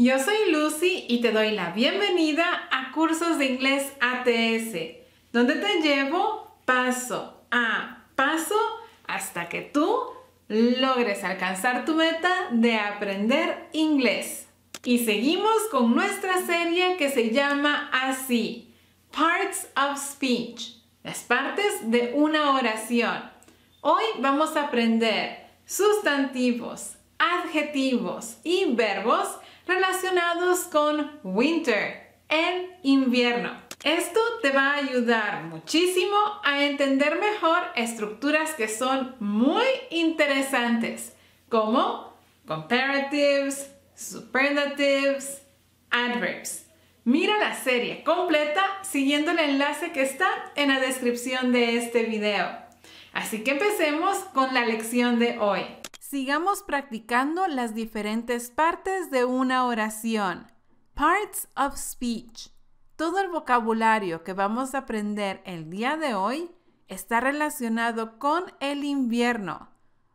Yo soy Lucy y te doy la bienvenida a Cursos de Inglés ATS, donde te llevo paso a paso hasta que tú logres alcanzar tu meta de aprender inglés. Y seguimos con nuestra serie que se llama así, Parts of Speech, las partes de una oración. Hoy vamos a aprender sustantivos, adjetivos y verbos relacionados con winter, en invierno. Esto te va a ayudar muchísimo a entender mejor estructuras que son muy interesantes, como comparatives, superlatives, adverbs. Mira la serie completa siguiendo el enlace que está en la descripción de este video. Así que empecemos con la lección de hoy. Sigamos practicando las diferentes partes de una oración. Parts of speech. Todo el vocabulario que vamos a aprender el día de hoy está relacionado con el invierno.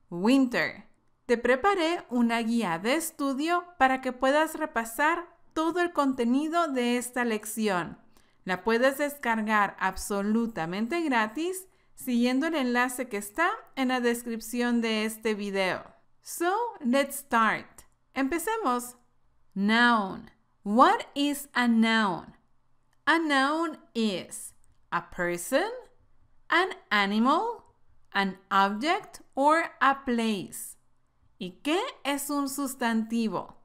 Winter. Te preparé una guía de estudio para que puedas repasar todo el contenido de esta lección. La puedes descargar absolutamente gratis siguiendo el enlace que está en la descripción de este video. So, let's start. Empecemos. Noun. What is a noun? A noun is a person, an animal, an object or a place. ¿Y qué es un sustantivo?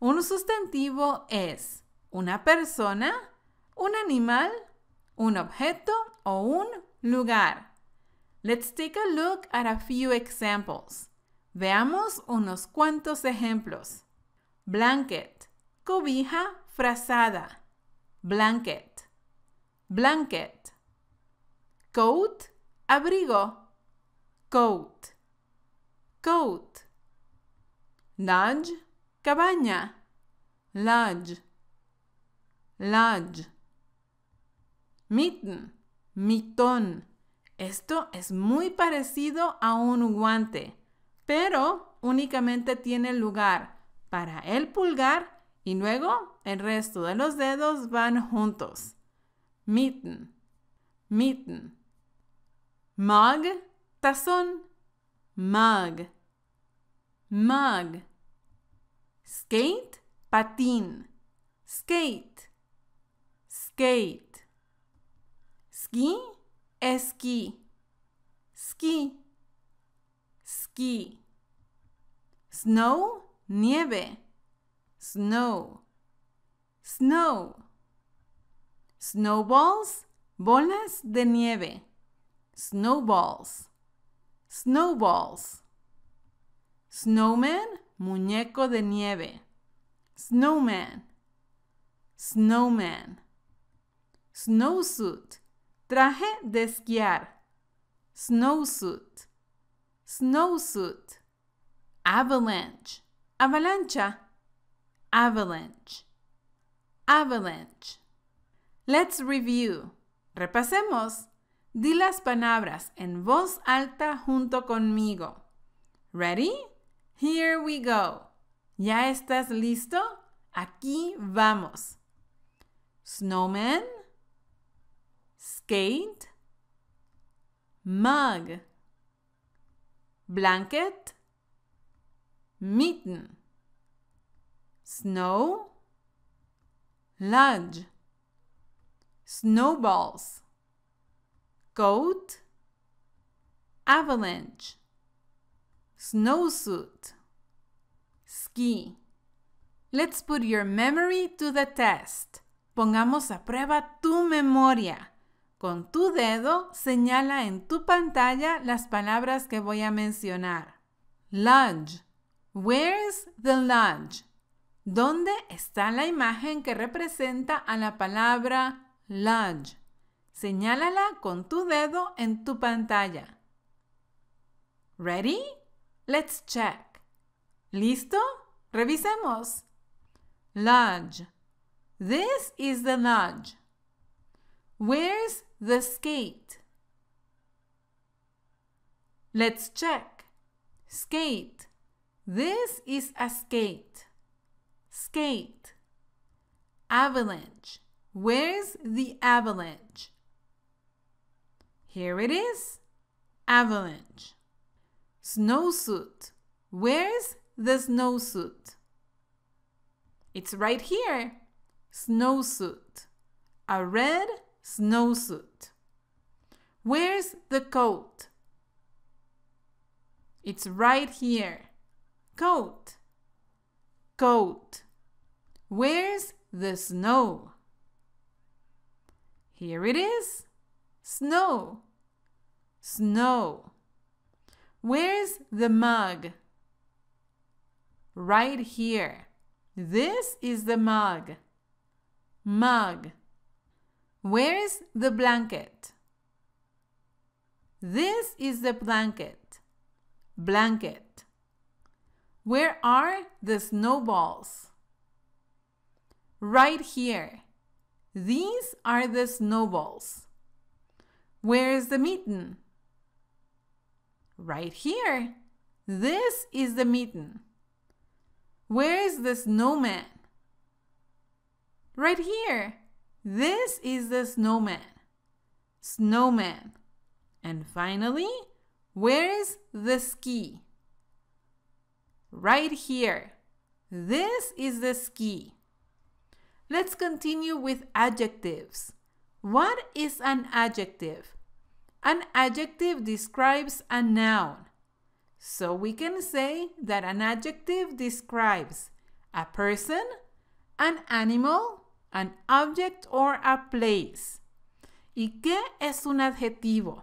Un sustantivo es una persona, un animal, un objeto o un lugar. Let's take a look at a few examples. Veamos unos cuantos ejemplos. Blanket, cobija frazada. Blanket, blanket. Coat, abrigo. Coat, coat. Lodge, cabaña. Lodge, lodge. Mitten, mitón. Esto es muy parecido a un guante, pero únicamente tiene lugar para el pulgar y luego el resto de los dedos van juntos. Mitten, mitten. Mug, tazón. Mug, mug. Skate, patín. Skate, skate. Ski, esquí. Ski, ski. Snow, nieve. Snow, snow. Snowballs, bolas de nieve. Snowballs, snowballs. Snowman, muñeco de nieve. Snowman, snowman. Snowsuit, Traje de esquiar. Snowsuit. Snowsuit. Avalanche. Avalancha. Avalanche. Avalanche. Let's review. Repasemos. Di las palabras en voz alta junto conmigo. Ready? Here we go. ¿Ya estás listo? Aquí vamos. Snowman. skate, mug, blanket, mitten, snow, lunge, snowballs, coat, avalanche, snowsuit, ski. Let's put your memory to the test. Pongamos a prueba tu memoria. Con tu dedo señala en tu pantalla las palabras que voy a mencionar. Lunge. Where's the lodge? ¿Dónde está la imagen que representa a la palabra lodge? Señálala con tu dedo en tu pantalla. Ready? Let's check. ¿Listo? Revisemos. Lodge. This is the lodge. Where's the skate. Let's check. Skate. This is a skate. Skate. Avalanche. Where's the avalanche? Here it is. Avalanche. Snowsuit. Where's the snowsuit? It's right here. Snowsuit. A red snowsuit. Where's the coat? It's right here. Coat. Coat. Where's the snow? Here it is. Snow. Snow. Where's the mug? Right here. This is the mug. Mug. Where's the blanket? This is the blanket. Blanket. Where are the snowballs? Right here. These are the snowballs. Where is the mitten? Right here. This is the mitten. Where is the snowman? Right here. This is the snowman. Snowman. And finally, where is the ski? Right here. This is the ski. Let's continue with adjectives. What is an adjective? An adjective describes a noun. So we can say that an adjective describes a person, an animal, an object or a place. ¿Y qué es un adjetivo?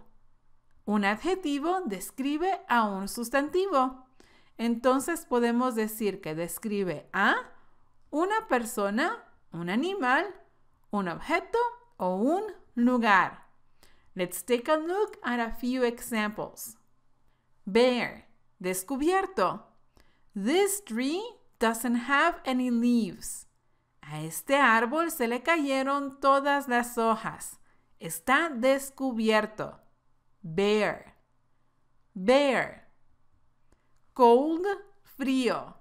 Un adjetivo describe a un sustantivo. Entonces podemos decir que describe a una persona, un animal, un objeto o un lugar. Let's take a look at a few examples. Bear, descubierto. This tree doesn't have any leaves. A este árbol se le cayeron todas las hojas. Está descubierto bear, bear. Cold, frío.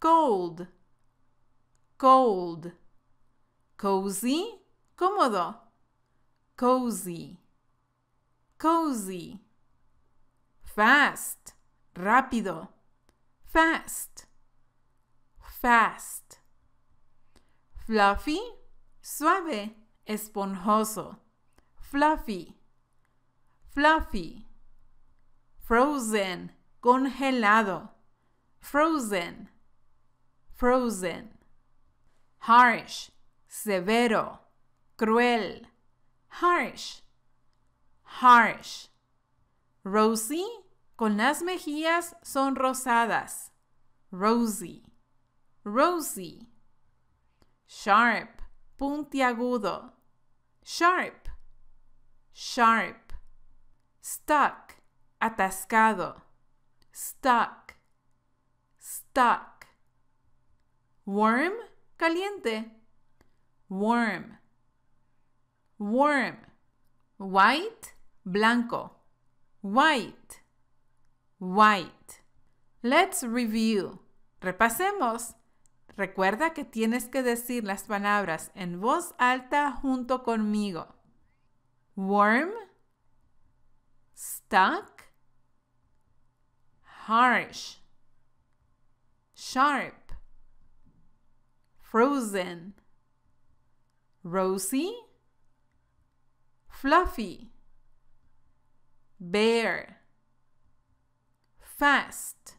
Cold, cold. Cozy, cómodo. Cozy, cozy. Fast, rápido. Fast, fast. Fluffy, suave, esponjoso. Fluffy fluffy, frozen, congelado, frozen, frozen, harsh, severo, cruel, harsh, harsh, rosy, con las mejillas son rosadas. rosy, rosy, sharp, puntiagudo, sharp, sharp stuck, atascado, stuck, stuck. Warm, caliente, warm, warm. White, blanco, white, white. Let's review. Repasemos. Recuerda que tienes que decir las palabras en voz alta junto conmigo. Warm, stuck, harsh, sharp, frozen, rosy, fluffy, bare, fast,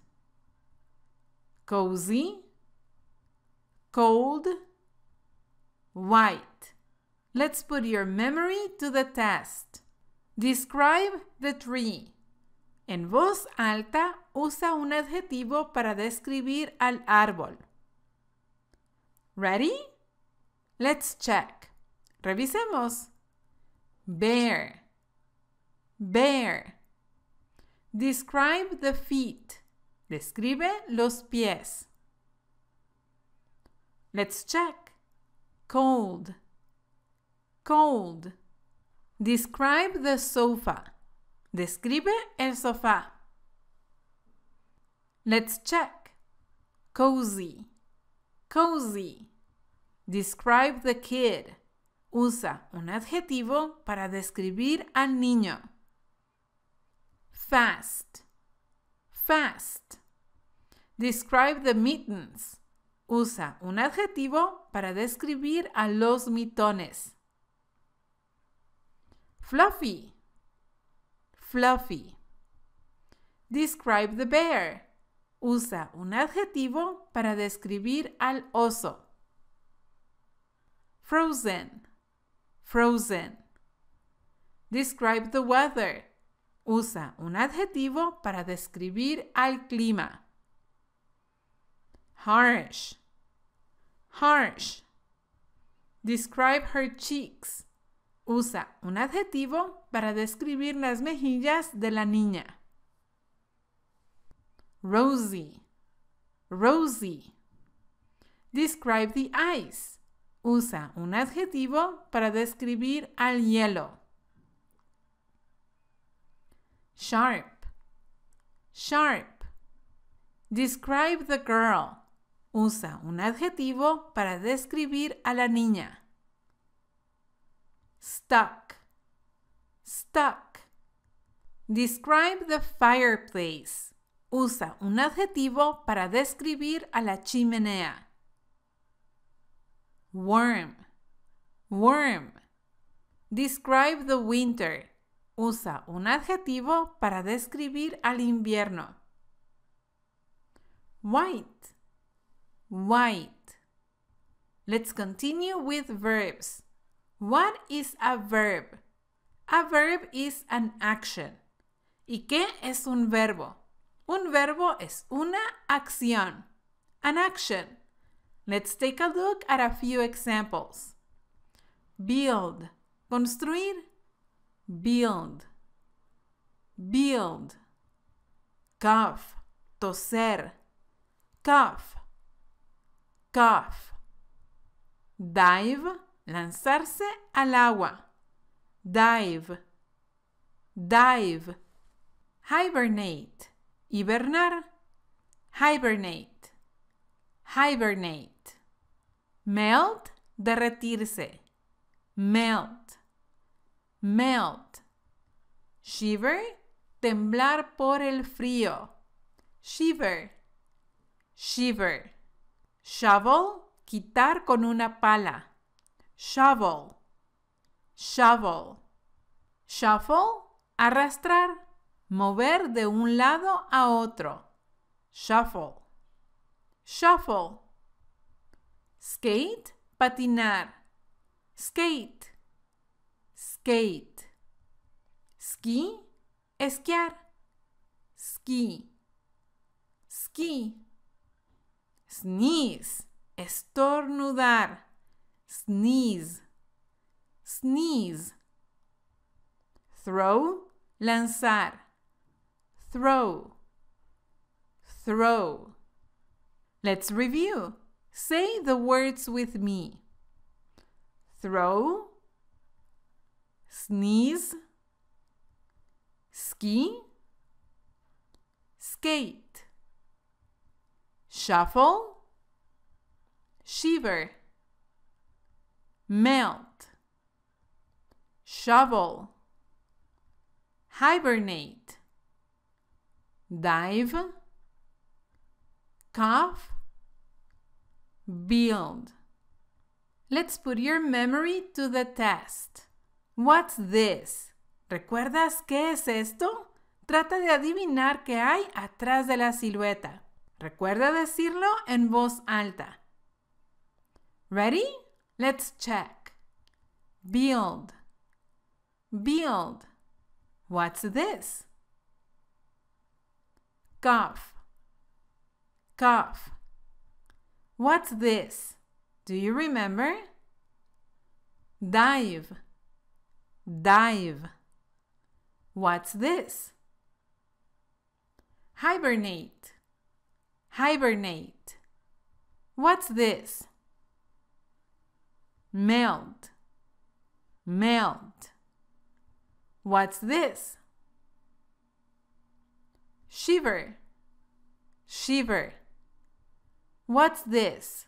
cozy, cold, white. Let's put your memory to the test. Describe the tree. En voz alta usa un adjetivo para describir al árbol. Ready? Let's check. Revisemos. Bear. Bear. Describe the feet. Describe los pies. Let's check. Cold. Cold. Describe the sofa. Describe el sofá. Let's check. Cozy. Cozy. Describe the kid. Usa un adjetivo para describir al niño. Fast. Fast. Describe the mittens. Usa un adjetivo para describir a los mitones. Fluffy, fluffy. Describe the bear. Usa un adjetivo para describir al oso. Frozen, frozen. Describe the weather. Usa un adjetivo para describir al clima. Harsh, harsh. Describe her cheeks. Usa un adjetivo para describir las mejillas de la niña. Rosy. Rosy. Describe the eyes. Usa un adjetivo para describir al hielo. Sharp. Sharp. Describe the girl. Usa un adjetivo para describir a la niña stuck, stuck. Describe the fireplace. Usa un adjetivo para describir a la chimenea. Worm warm. Describe the winter. Usa un adjetivo para describir al invierno. White, white. Let's continue with verbs. What is a verb? A verb is an action. ¿Y qué es un verbo? Un verbo es una acción. An action. Let's take a look at a few examples. Build. Construir. Build. Build. Cough. Toser. Cough. Cough. Dive lanzarse al agua. Dive, dive. Hibernate, hibernar. Hibernate, hibernate. Melt, derretirse. Melt, melt. Shiver, temblar por el frío. Shiver, shiver. Shovel, quitar con una pala shovel, shovel. Shuffle, arrastrar, mover de un lado a otro. Shuffle, shuffle. Skate, patinar. Skate, skate. Ski, esquiar. Ski, ski. Sneeze, estornudar sneeze, sneeze. Throw, lanzar, throw, throw. Let's review. Say the words with me. Throw, sneeze, ski, skate, shuffle, shiver. melt, shovel, hibernate, dive, cough, build. Let's put your memory to the test. What's this? ¿Recuerdas qué es esto? Trata de adivinar qué hay atrás de la silueta. Recuerda decirlo en voz alta. Ready? Let's check. Build. Build. What's this? Cough. Cough. What's this? Do you remember? Dive. Dive. What's this? Hibernate. Hibernate. What's this? melt, melt. What's this? Shiver, shiver. What's this?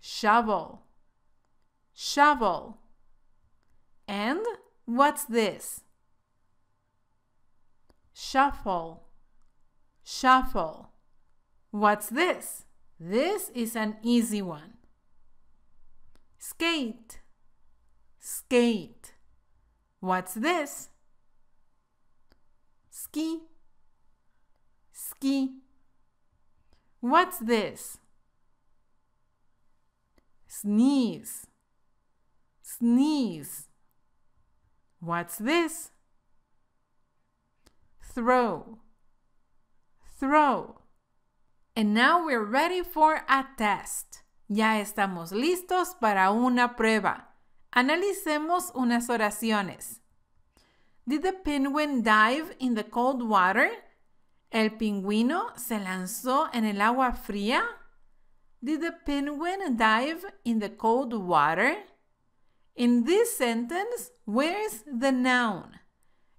Shovel, shovel. And what's this? Shuffle, shuffle. What's this? This is an easy one skate, skate. What's this? Ski, ski. What's this? Sneeze, sneeze. What's this? Throw, throw. And now we're ready for a test. Ya estamos listos para una prueba. Analicemos unas oraciones. Did the penguin dive in the cold water? ¿El pingüino se lanzó en el agua fría? Did the penguin dive in the cold water? In this sentence, where's the noun?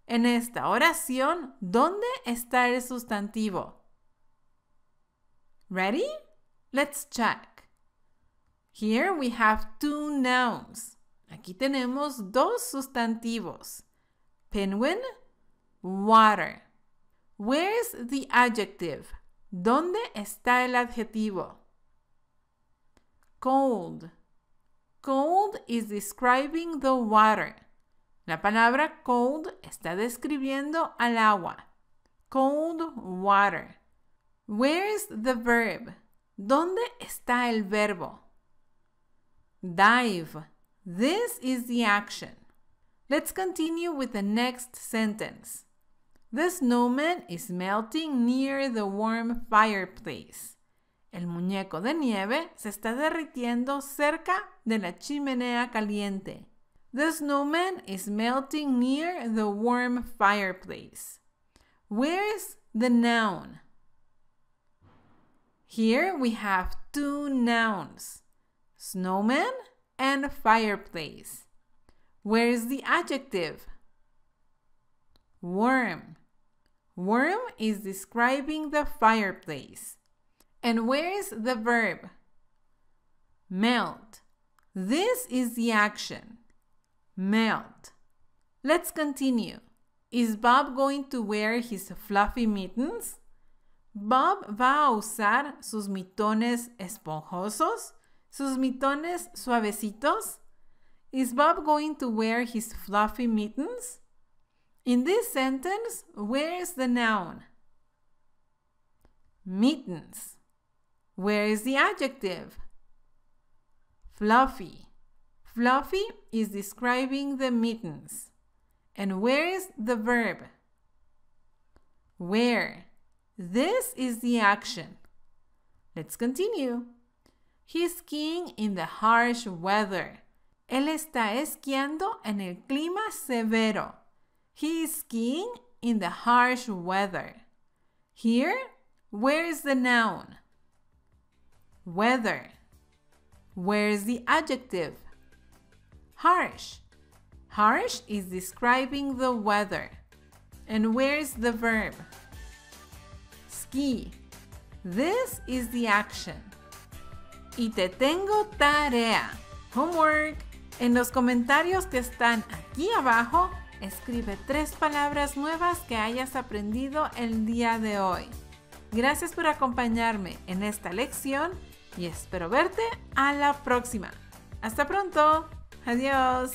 En esta oración, ¿dónde está el sustantivo? Ready? Let's check. Here we have two nouns. Aquí tenemos dos sustantivos. Penguin, water. Where's the adjective? ¿Dónde está el adjetivo? Cold. Cold is describing the water. La palabra cold está describiendo al agua. Cold water. Where's the verb? ¿Dónde está el verbo? dive. This is the action. Let's continue with the next sentence. The snowman is melting near the warm fireplace. El muñeco de nieve se está derritiendo cerca de la chimenea caliente. The snowman is melting near the warm fireplace. Where's the noun? Here we have two nouns snowman, and fireplace. Where is the adjective? Warm. Warm is describing the fireplace. And where is the verb? Melt. This is the action. Melt. Let's continue. Is Bob going to wear his fluffy mittens? Bob va a usar sus mitones esponjosos? sus mitones suavecitos? Is Bob going to wear his fluffy mittens? In this sentence, where is the noun? Mittens. Where is the adjective? Fluffy. Fluffy is describing the mittens. And where is the verb? Where. This is the action. Let's continue. He's skiing in the harsh weather. Él está esquiando en el clima severo. He is skiing in the harsh weather. Here, where is the noun? Weather. Where is the adjective? Harsh. Harsh is describing the weather. And where is the verb? Ski. This is the action. y te tengo tarea, homework. En los comentarios que están aquí abajo, escribe tres palabras nuevas que hayas aprendido el día de hoy. Gracias por acompañarme en esta lección y espero verte a la próxima. Hasta pronto. Adiós.